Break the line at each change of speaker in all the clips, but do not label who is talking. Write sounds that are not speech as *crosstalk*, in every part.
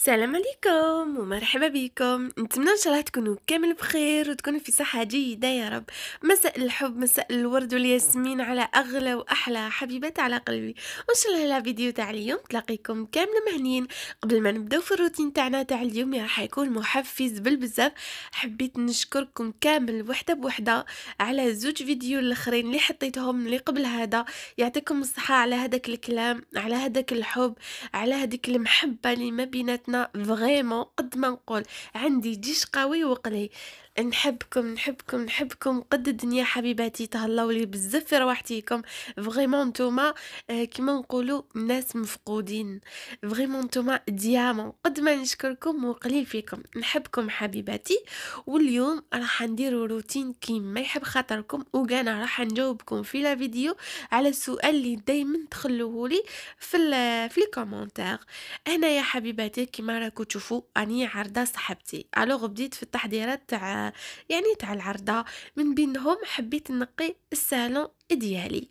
السلام عليكم ومرحبا بكم نتمنى ان شاء الله تكونوا كامل بخير وتكونوا في صحه جيده يا رب مساء الحب مساء الورد والياسمين على اغلى واحلى حبيبات على قلبي وان شاء الله الفيديو تاع اليوم تلاقيكم كامل مهنيين قبل ما نبداو في الروتين تاعنا تاع اليوم راح يكون محفز بالبزاف حبيت نشكركم كامل وحده بوحده على زوج فيديو الاخرين اللي حطيتهم اللي قبل هذا يعطيكم الصحه على هذاك الكلام على هذاك الحب على هذيك المحبه اللي ما بيناتنا حياتنا فريمون قد ما نقول عندي جيش قوي وقلي نحبكم نحبكم نحبكم قد الدنيا حبيباتي تهلاو لي بزاف في رواحتيكم فريمون نتوما آه، كيما نقولوا ناس مفقودين فريمون نتوما ديامون قد ما نشكركم وقليل فيكم نحبكم حبيباتي واليوم راح ندير روتين كيما يحب خاطركم وكان راح نجاوبكم في لا فيديو على السؤال اللي دايما تخلوه لي في ال في لي كومونتير انا يا حبيباتي كيما راكم تشوفوا اني عارضه صاحبتي الوغ بديت في التحضيرات تاع يعني تاع العرضة من بينهم حبيت نقي السالون ديالي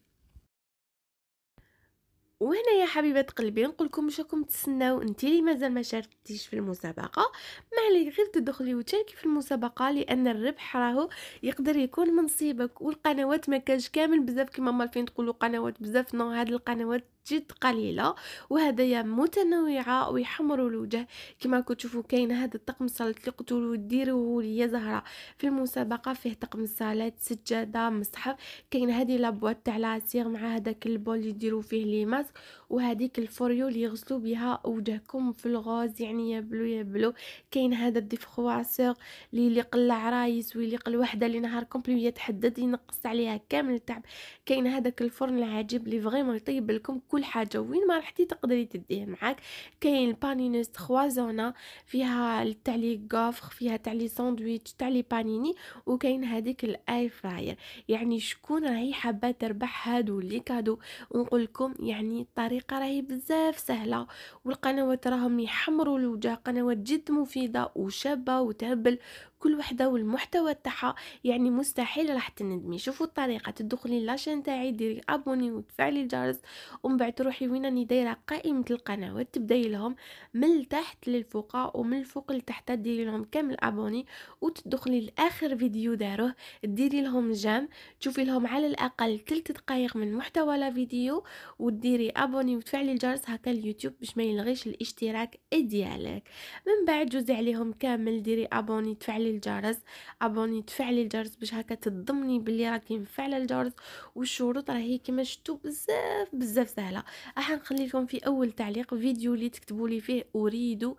وهنا يا حبيبه قلبي نقول لكم واش راكم تسناو انت اللي مازال ما شاركتيش في المسابقه ما عليك غير تدخلي وتشاركي في المسابقه لان الربح راهو يقدر يكون من نصيبك والقنوات ما كاش كامل بزاف كيما مالفين تقولوا قنوات بزاف نو هاد القنوات جد قليله وهدايا متنوعه ويحمروا الوجه كما تشوفوا كاين هذا الطقم السلطه اللي قلتولو ديروه ليا زهره في المسابقه فيه طقم صالات سجاده مصحف كاين هذه لابوات تاع العصير مع هذاك البول اللي يديروا فيه لي ماسك وهذيك الفوريو اللي يغسلوا بها وجهكم في الغاز يعني يا بلو يا بلو كاين هذا الديفخواسور اللي يليق العرايس ويليق الوحده اللي نهار كومبلي يتحدد ينقص عليها كامل التعب كاين هذاك الفرن العجيب اللي فغيمون يطيب لكم كل كل حاجه وين ما رحتي تقدري تديه معاك كاين البانينوس خوازونا فيها تاع لي فيها تاع لي ساندويتش تاع لي بانيني وكاين هذيك الاي فراير يعني شكون راهي حابه تربح هادو لي كادو ونقول لكم يعني الطريقه راهي بزاف سهله والقنوات راهم يحمروا الوجه قنوات جد مفيده وشابه وتهبل كل وحده والمحتوى تاعها يعني مستحيل راح تندمي شوفوا الطريقه تدخلي لاشين تاعي ديري ابوني وتفعلي الجرس ومن بعد تروحي وين راني دايره قائمه القنوات تبداي لهم من التحت للفوق ومن الفوق لتحت ديري لهم كامل ابوني وتدخلي لاخر فيديو داروه ديري لهم جام تشوفي لهم على الاقل 3 دقائق من محتوى لا فيديو وديري ابوني وتفعلي الجرس هكا اليوتيوب باش ما يلغيش الاشتراك ديالك من بعد جوزي عليهم كامل ديري ابوني تفعلي تفعلي الجرس ابوني تفعلي الجرس باش هكا تضمني بلي راكي مفعله الجرس والشروط راهي كما شفتوا بزاف بزاف سهله راح نخلي لكم في اول تعليق فيديو اللي تكتبوا لي فيه اريد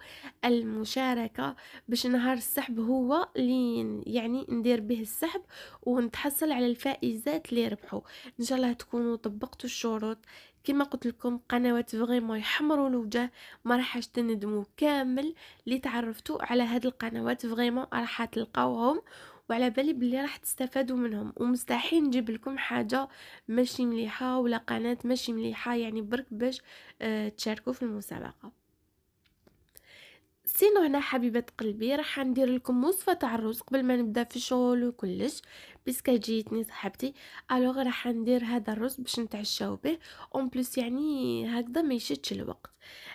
المشاركه باش نهار السحب هو اللي يعني ندير به السحب ونتحصل على الفائزات اللي ربحوا ان شاء الله تكونوا طبقتوا الشروط كما قلت لكم قنوات فريمون يحمروا الوجه ما راحش تندموا كامل اللي تعرفتوا على هاد القنوات فريمون راح تلقاوهم وعلى بالي بلي راح تستفادوا منهم ومستحيل نجيب لكم حاجه ماشي مليحه ولا قناه ماشي مليحه يعني برك باش اه تشاركوا في المسابقه سينو هنا حبيبه قلبي راح ندير لكم وصفه تاع الرز قبل ما نبدا في الشغل وكلش باسكو جيتني صاحبتي الوغ راح ندير هذا الرز باش نتعشاو به اون بلوس يعني هكذا ما يشدش الوقت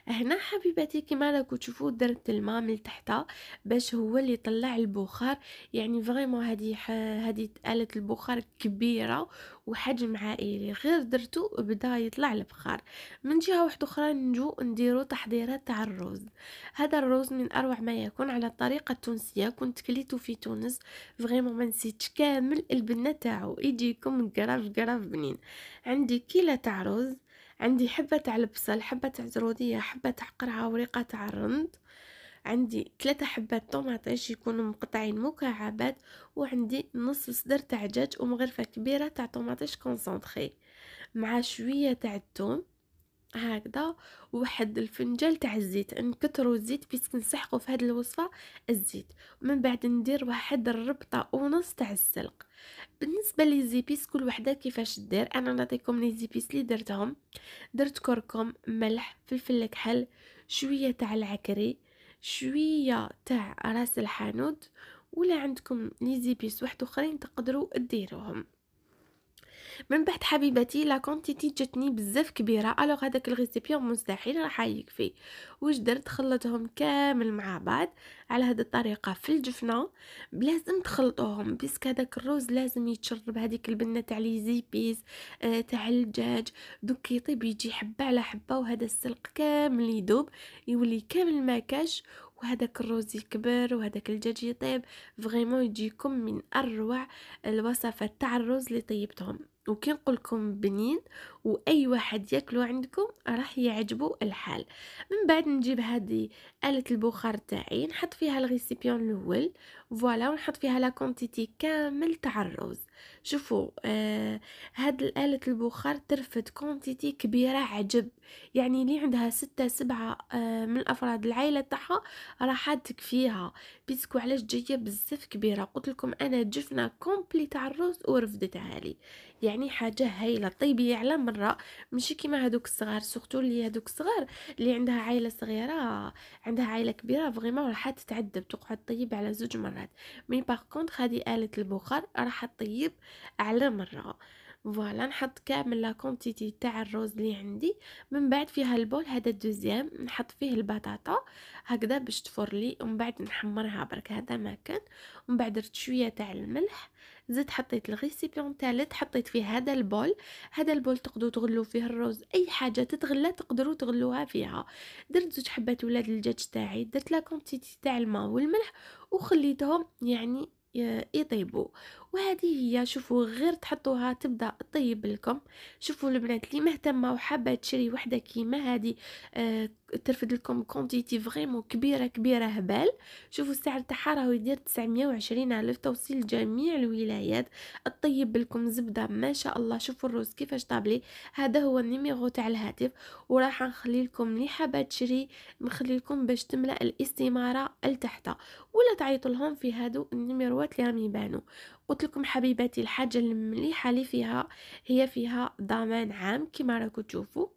هنا حبيباتي كما راكم تشوفوا درت الماء من تحتها باش هو اللي يطلع البخار يعني فريمون هذه هذه آلة البخار كبيرة وحجم عائلي غير درتو بدا يطلع البخار من جهه واحده اخرى نجو نديرو تحضيرات تاع الرز هذا الرز من اروع ما يكون على الطريقه التونسيه كنت كليته في تونس فريمون ما نسيتش كامل قبل البنة تاعو يجيكم قرف قرف بنين عندي كيلة تاع رز عندي حبة تاع البصل حبة تاع زرودية حبة تاع قرعة وريقة تاع الرند عندي ثلاثة حبات طوماطيش يكونوا مقطعين مكعبات وعندي نص صدر تاع دجاج ومغرفة كبيرة تاع طوماطيش كونسونطري مع شوية تاع الثوم هكذا وحد الفنجال تاع الزيت نكثروا الزيت بيسك نسحقوا في هذه الوصفه الزيت ومن بعد ندير واحد الربطه ونص تاع السلق بالنسبه لي زيبيس كل وحده كيفاش دير انا نعطيكم لي زيبيس اللي درتهم درت كركم ملح فلفل كحل شويه تاع العكري شويه تاع راس الحانوت ولا عندكم لي زيبيس واحد اخرين تقدروا ديروهم من بعد حبيبتي لا كونتيتي جاتني بزاف كبيره الوغ هذاك الريسيبيون مستحيل راح يكفي واش درت خلطتهم كامل مع بعض على هذه الطريقه في الجفنه لازم تخلطوهم بس هذاك الرز لازم يتشرب هذيك البنه تاع لي زيبيز آه، تاع الدجاج دوك كيطيب يجي حبه على حبه وهذا السلق كامل يذوب يولي كامل ما كاش وهذاك الرز يكبر وهذاك الدجاج يطيب فريمون يجيكم من اروع الوصفات تاع الرز اللي طيبتهم وكي نقولكم بنين واي واحد ياكلو عندكم راح يعجبو الحال من بعد نجيب هذه اله البخار تاعي نحط فيها الغيسيبيون الاول فوالا ونحط فيها لا كونتيتي كامل تاع الرز شوفوا آه هاد اله البخار ترفد كونتيتي كبيره عجب يعني اللي عندها ستة سبعة آه من افراد العائله تاعها راح تكفيها بيسكو علاش جايه بزاف كبيره قلت لكم انا جفنه كومبلي تاع الرز ورفدتها لي يعني حاجه هايله طيب على مره ماشي كيما هادوك الصغار سورتو اللي هادوك الصغار اللي عندها عائله صغيره عندها عائله كبيره فريمون راح تتعذب تقعد طيب على زوج مرات مي باغ كونت هذه اله البخار راح طيب على مره فوالا نحط كامل لا كونتيتي تاع الروز اللي عندي من بعد فيها البول هذا الدوزيام نحط فيه البطاطا هكذا باش تفور لي ومن بعد نحمرها برك هذا ما كان ومن بعد درت شويه تاع الملح زدت حطيت الريسيبيون تالت حطيت فيه هذا البول هذا البول تقدروا تغلو فيه الرز اي حاجه تتغلى تقدروا تغلوها فيها درت زوج حبات ولاد الدجاج تاعي درت لا كونتيتي تاع الماء والملح وخليتهم يعني يطيبوا وهذه هي شوفوا غير تحطوها تبدا طيب لكم شوفوا البنات اللي مهتمه وحابه تشري وحده كيما هذه آه ترفد لكم كونتيتي فريمون كبيره كبيره هبال شوفوا السعر تاعها راهو يدير 920 الف توصيل جميع الولايات الطيب لكم زبده ما شاء الله شوفوا الروز كيفاش طابلي هذا هو النيميرو تاع الهاتف وراح نخلي لكم اللي حابه تشري نخلي لكم باش تملا الاستماره لتحتها ولا تعيطوا لهم في هادو النيميروات اللي راهم يبانوا قلت لكم حبيباتي الحاجه المليحه اللي فيها هي فيها ضمان عام كما راكم تشوفوا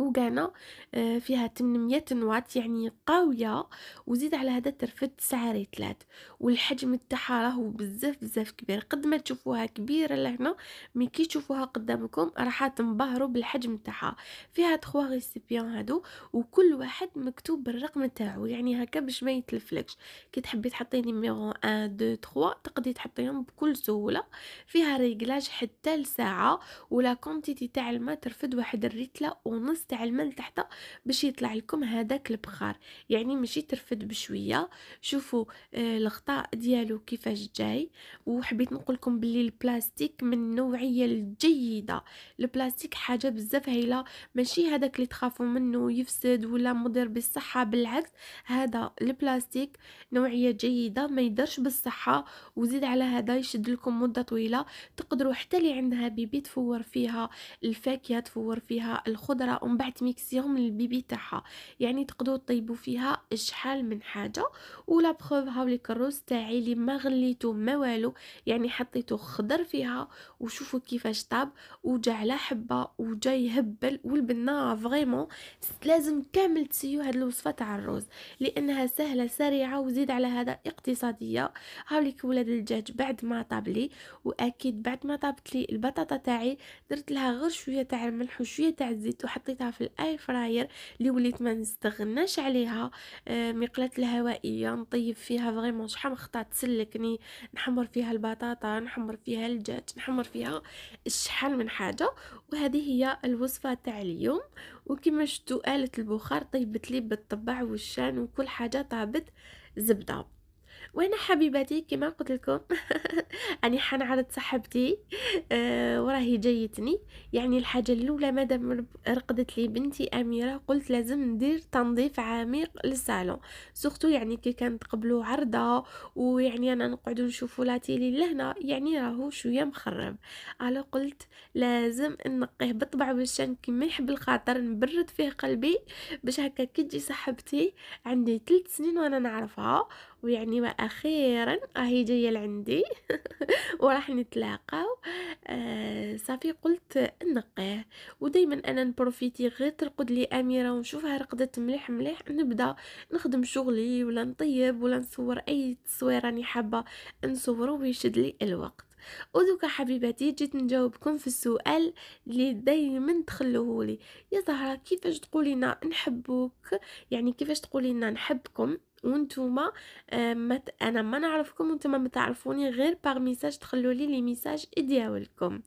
وكانا آه، فيها 800 نواط يعني قوية وزيد على هذا ترفد 9 ريتلات والحجم تاعها راهو بزاف بزاف كبير قد ما تشوفوها كبيرة لهنا مي كي تشوفوها قدامكم راح تنبهروا بالحجم تاعها فيها 3 ريسيبيان هادو وكل واحد مكتوب بالرقم تاعو يعني هكا باش ما يتلفلكش كي تحبي تحطي نيميرو 1 2 3 تقدري تحطيهم بكل سهولة فيها ريغلاج حتى لساعة ولا كونتيتي تاع الماء ترفد واحد الريتلة ونص تاع الماء لتحت باش يطلع لكم هذاك البخار يعني ماشي ترفد بشويه شوفوا آه، الغطاء ديالو كيفاش جاي وحبيت نقول لكم باللي البلاستيك من النوعيه الجيده البلاستيك حاجه بزاف هايله ماشي هذاك اللي تخافوا منه يفسد ولا مضر بالصحه بالعكس هذا البلاستيك نوعيه جيده ما يدرش بالصحه وزيد على هذا يشد لكم مده طويله تقدروا حتى اللي عندها بيبي تفور فيها الفاكهه تفور فيها الخضره بعد ميكسيهم للبيبي تاعها يعني تقدروا طيبوا فيها شحال من حاجه ولا بروف هاو لي كروس تاعي اللي ما غليته ما والو يعني حطيته خضر فيها وشوفوا كيفاش طاب وجا على حبه وجا يهبل والبنه فريمون لازم كامل تسيو هاد الوصفه تاع الروز لانها سهله سريعه وزيد على هذا اقتصاديه هاو ليك ولاد الدجاج بعد ما طاب لي واكيد بعد ما طابت لي البطاطا تاعي درت لها غير شويه تاع الملح وشويه تاع الزيت وحطيت حطيتها في الاير فراير اللي وليت ما نستغناش عليها آه مقلاة الهوائيه نطيب فيها فريمون شحال من خطا تسلكني نحمر فيها البطاطا نحمر فيها الدجاج نحمر فيها شحال من حاجه وهذه هي الوصفه تاع اليوم وكما شفتوا اله البخار طيبت لي بالطبع والشان وكل حاجه طابت زبده وانا حبيباتي كما قلت لكم *laughs* اني حنعرض صاحبتي أه وراهي جايتني يعني الحاجه الاولى مادام رقدت لي بنتي اميره قلت لازم ندير تنظيف عميق للصالون سورتو يعني كي كانت قبلو عرضه ويعني انا نقعدو نشوفو لا تيلي لهنا يعني راهو شويه مخرب الو قلت لازم نقيه بالطبع والشان كيما يحب الخاطر نبرد فيه قلبي باش هكا كي تجي صاحبتي عندي ثلاث سنين وانا نعرفها ويعني واخيرا راهي جايه لعندي *laughs* وراح نتلاقاو آه صافي قلت نقيه ودائما انا نبروفيتي غير ترقد لي اميره ونشوفها رقدت مليح مليح نبدا نخدم شغلي ولا نطيب ولا نصور اي تصويره راني حابه نصوره ويشد لي الوقت ودوكا حبيباتي جيت نجاوبكم في السؤال اللي دايما تخلوه لي يا زهره كيفاش تقولينا نحبوك يعني كيفاش تقولينا نحبكم وانتوما آه، مت... انا ما نعرفكم وانتوما ما تعرفوني غير بار ميساج تخلوا لي لي ميساج ديالكم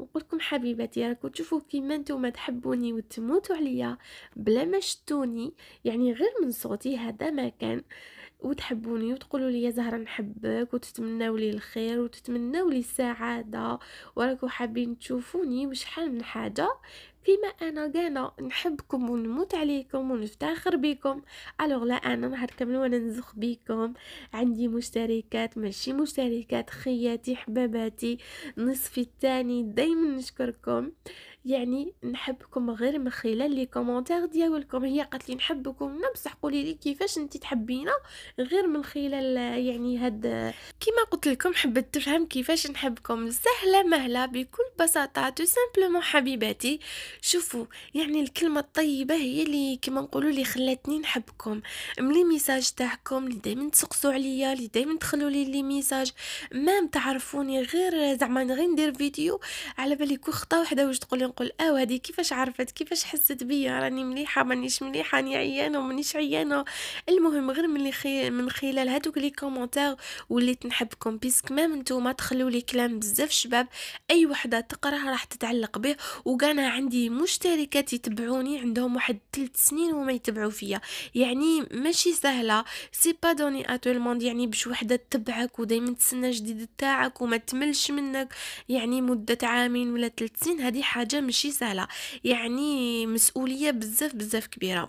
نقولكم حبيباتي راكم تشوفوا كيما نتوما تحبوني وتموتوا عليا بلا ما شتوني يعني غير من صوتي هذا ما كان وتحبوني وتقولوا لي يا زهره نحبك وتتمنوا لي الخير وتتمنوا لي السعاده وراكم حابين تشوفوني وشحال من حاجه فيما انا كانا نحبكم ونموت عليكم ونفتخر بكم الوغ لا انا نهار كامل وانا نزخ بكم عندي مشتركات ماشي مشتركات خياتي حباباتي نصفي الثاني دايما نشكركم يعني نحبكم غير من خلال لي كومونتير ديالكم هي قالت لي نحبكم بصح قولي لي كيفاش انت تحبينا غير من خلال يعني هاد كيما قلت لكم حبيت تفهم كيفاش نحبكم سهله مهله بكل بساطه تو سامبلومون حبيباتي شوفوا يعني الكلمه الطيبه هي اللي كيما نقولوا اللي خلاتني نحبكم ملي ميساج تاعكم اللي دائما تسقسوا عليا اللي دائما تخلوا لي لي ميساج ما تعرفوني غير زعما غير ندير فيديو على بالي كو خطا وحده واش تقولي نقول اه هذه كيفاش عرفت كيفاش حست بيا راني مليحه مانيش مليحه راني عيانه ومانيش عيانه المهم غير من من خلال هذوك لي كومونتير وليت نحبكم بيسك مام نتوما تخلو لي كلام بزاف شباب اي وحده تقراه راح تتعلق به وكان عندي مشتركات يتبعوني عندهم واحد 3 سنين وما يتبعوا فيا يعني ماشي سهله سي با دوني اتول يعني باش وحده تتبعك ودائما تسنى جديد تاعك وما تملش منك يعني مده عامين ولا 3 سنين هذه حاجه ماشي سهله يعني مسؤوليه بزاف بزاف كبيره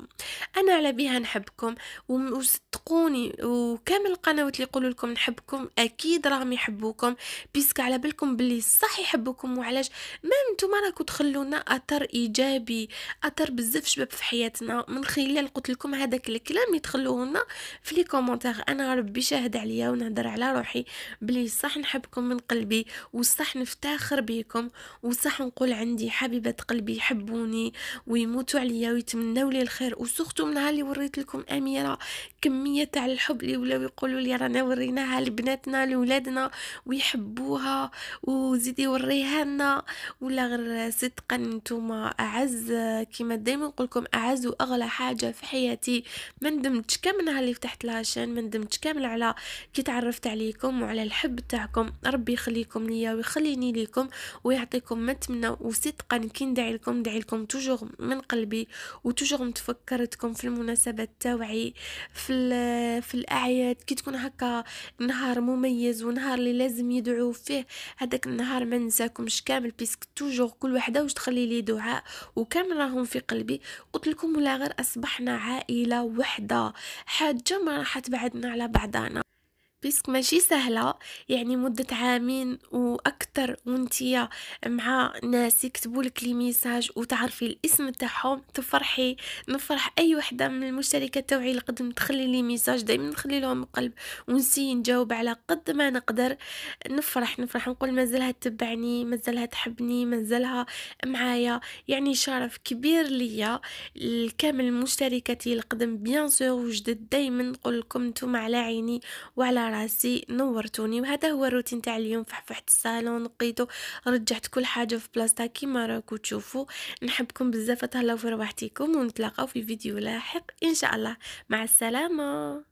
انا على بيها نحبكم وصدقوني وكامل القنوات اللي يقولوا لكم نحبكم اكيد راهم يحبوكم بيسك على بالكم باللي صح يحبوكم وعلاش ما نتوما راكم تخلونا اثر ايجابي اثر بزاف شباب في حياتنا من خلال قلت لكم هذاك الكلام اللي تخلوه لنا في لي كومونتير انا ربي شاهد عليا ونهضر على روحي بلي صح نحبكم من قلبي وصح نفتخر بيكم وصح نقول عندي حق حبيبات قلبي يحبوني ويموتوا عليا ويتمنوا لي الخير وسورتو من نهار اللي وريت لكم اميره كمية تاع الحب اللي ولاو يقولوا لي رانا وريناها لبناتنا لولادنا ويحبوها وزيدي وريها لنا ولا غير صدقا نتوما اعز كيما دايما نقول لكم اعز واغلى حاجه في حياتي ما ندمتش كامل على اللي فتحت شان ما ندمتش كامل على كي تعرفت عليكم وعلى الحب تاعكم ربي يخليكم ليا ويخليني ليكم ويعطيكم ما نتمنى وصدقا كي ندعي لكم ندعي لكم توجور من قلبي وتوجور متفكرتكم في المناسبات تاوعي في في, في الاعياد كي تكون هكا نهار مميز ونهار اللي لازم يدعو فيه هذاك النهار ما ننساكمش كامل بيسك توجور كل وحده واش تخلي لي دعاء وكامل راهم في قلبي قلت لكم ولا غير اصبحنا عائله وحده حاجه ما راح تبعدنا على بعضنا بيسك ماشي سهلة يعني مدة عامين وأكثر وانتيا مع ناس يكتبوا لك لي ميساج وتعرفي الاسم تاعهم تفرحي نفرح أي وحدة من المشتركات توعي القدم تخلي لي ميساج دايما نخلي لهم قلب ونسي نجاوب على قد ما نقدر نفرح نفرح نقول مازالها تتبعني مازالها تحبني مازالها معايا يعني شرف كبير ليا الكامل مشتركاتي القدم بيان سور وجدد دايما نقول لكم نتوما على عيني وعلى راسي نورتوني وهذا هو الروتين تاع اليوم فحفحت الصالون نقيته رجعت كل حاجه في بلاصتها كيما راكو تشوفوا نحبكم بزاف تهلاو في رواحتكم ونتلاقاو في فيديو لاحق ان شاء الله مع السلامه